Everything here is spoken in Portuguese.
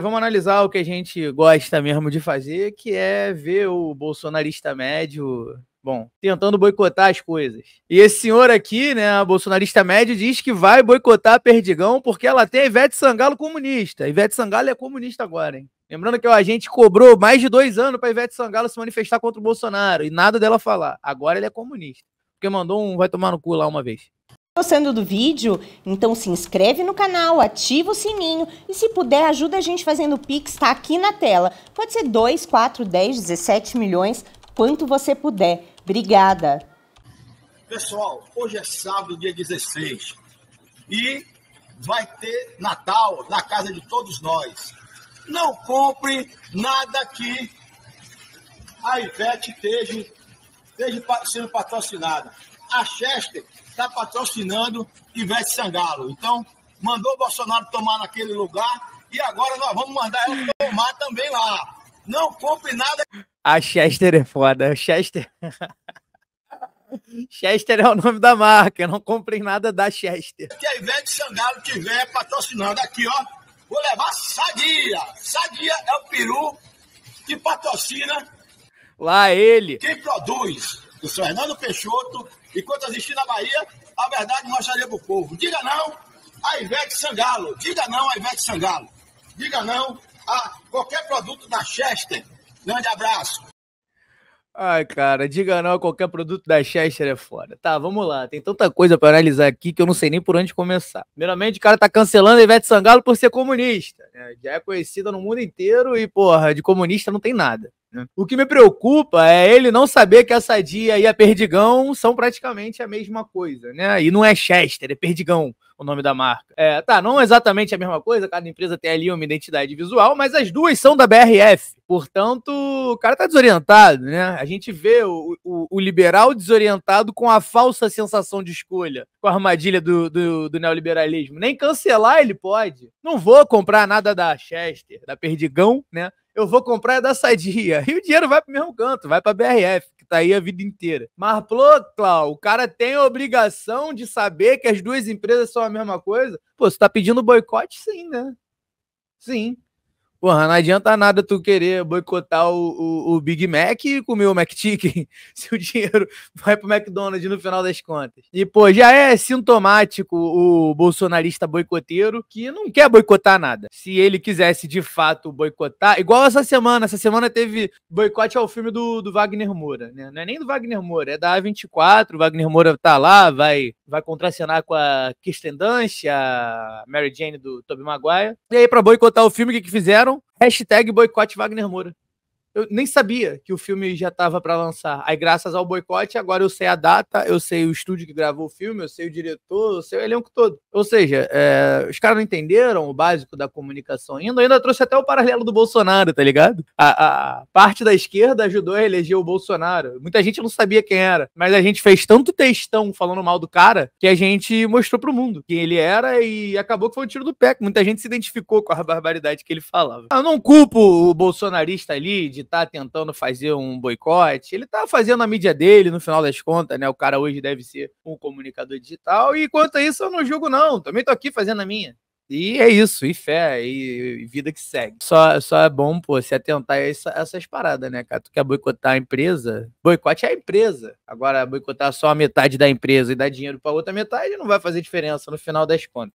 Vamos analisar o que a gente gosta mesmo de fazer, que é ver o bolsonarista médio, bom, tentando boicotar as coisas. E esse senhor aqui, né, bolsonarista médio, diz que vai boicotar a Perdigão porque ela tem a Ivete Sangalo comunista. Ivete Sangalo é comunista agora, hein? Lembrando que a gente cobrou mais de dois anos para Ivete Sangalo se manifestar contra o Bolsonaro e nada dela falar. Agora ele é comunista. Porque mandou um vai tomar no cu lá uma vez gostando do vídeo, então se inscreve no canal, ativa o sininho e se puder ajuda a gente fazendo o Pix, tá aqui na tela. Pode ser 2, 4, 10, 17 milhões, quanto você puder. Obrigada. Pessoal, hoje é sábado, dia 16 e vai ter Natal na casa de todos nós. Não compre nada que a Ivete esteja, esteja sendo patrocinada a Chester está patrocinando Ivete Sangalo. Então, mandou o Bolsonaro tomar naquele lugar e agora nós vamos mandar ela tomar também lá. Não compre nada. A Chester é foda. Chester. Chester é o nome da marca. Não comprei nada da Chester. Que a Ivete Sangalo tiver patrocinando aqui, ó. Vou levar Sadia. Sadia é o peru que patrocina. Lá ele. Quem produz do seu Hernando Peixoto, enquanto assisti na Bahia, a verdade não acharia para o povo. Diga não a Ivete Sangalo, diga não a Ivete Sangalo, diga não a qualquer produto da Chester. Grande abraço. Ai, cara, diga não a qualquer produto da Chester é foda. Tá, vamos lá. Tem tanta coisa para analisar aqui que eu não sei nem por onde começar. Primeiramente, o cara tá cancelando a Ivete Sangalo por ser comunista. Né? Já é conhecida no mundo inteiro e, porra, de comunista não tem nada. Né? O que me preocupa é ele não saber que a Sadia e a Perdigão são praticamente a mesma coisa, né? E não é Chester, é Perdigão o nome da marca. É, tá, não exatamente a mesma coisa, cada empresa tem ali uma identidade visual, mas as duas são da BRF. Portanto, o cara tá desorientado, né? A gente vê o, o, o liberal desorientado com a falsa sensação de escolha, com a armadilha do, do, do, neoliberalismo. Nem cancelar ele pode. Não vou comprar nada da Chester, da Perdigão, né? Eu vou comprar da Sadia. E o dinheiro vai pro mesmo canto, vai pra BRF tá aí a vida inteira. Mas, pô, Clau, o cara tem a obrigação de saber que as duas empresas são a mesma coisa? Pô, você tá pedindo boicote? Sim, né? Sim. Porra, não adianta nada tu querer boicotar o, o, o Big Mac e comer o McChicken se o dinheiro vai pro McDonald's no final das contas. E, pô, já é sintomático o bolsonarista boicoteiro que não quer boicotar nada. Se ele quisesse de fato boicotar, igual essa semana, essa semana teve boicote ao filme do, do Wagner Moura, né? Não é nem do Wagner Moura, é da A24, o Wagner Moura tá lá, vai vai contracenar com a Kirsten Dunst, a Mary Jane do Toby Maguire. E aí, para boicotar o filme, o que, que fizeram? Hashtag boicote Wagner Moura eu nem sabia que o filme já estava para lançar. Aí, graças ao boicote, agora eu sei a data, eu sei o estúdio que gravou o filme, eu sei o diretor, eu sei o elenco todo. Ou seja, é, os caras não entenderam o básico da comunicação ainda. Eu ainda trouxe até o paralelo do Bolsonaro, tá ligado? A, a, parte da esquerda ajudou a eleger o Bolsonaro. Muita gente não sabia quem era, mas a gente fez tanto textão falando mal do cara que a gente mostrou pro mundo quem ele era e acabou que foi um tiro do pé. Muita gente se identificou com a barbaridade que ele falava. Eu não culpo o bolsonarista ali de está tentando fazer um boicote, ele está fazendo a mídia dele, no final das contas, né? O cara hoje deve ser um comunicador digital, e quanto a isso, eu não julgo, não. Também estou aqui fazendo a minha. E é isso, e fé, e, e, vida que segue. Só, só é bom, pô, se atentar a essa, essas paradas, né, cara? Tu quer boicotar a empresa? Boicote é a empresa. Agora, boicotar só a metade da empresa e dar dinheiro pra outra metade não vai fazer diferença no final das contas.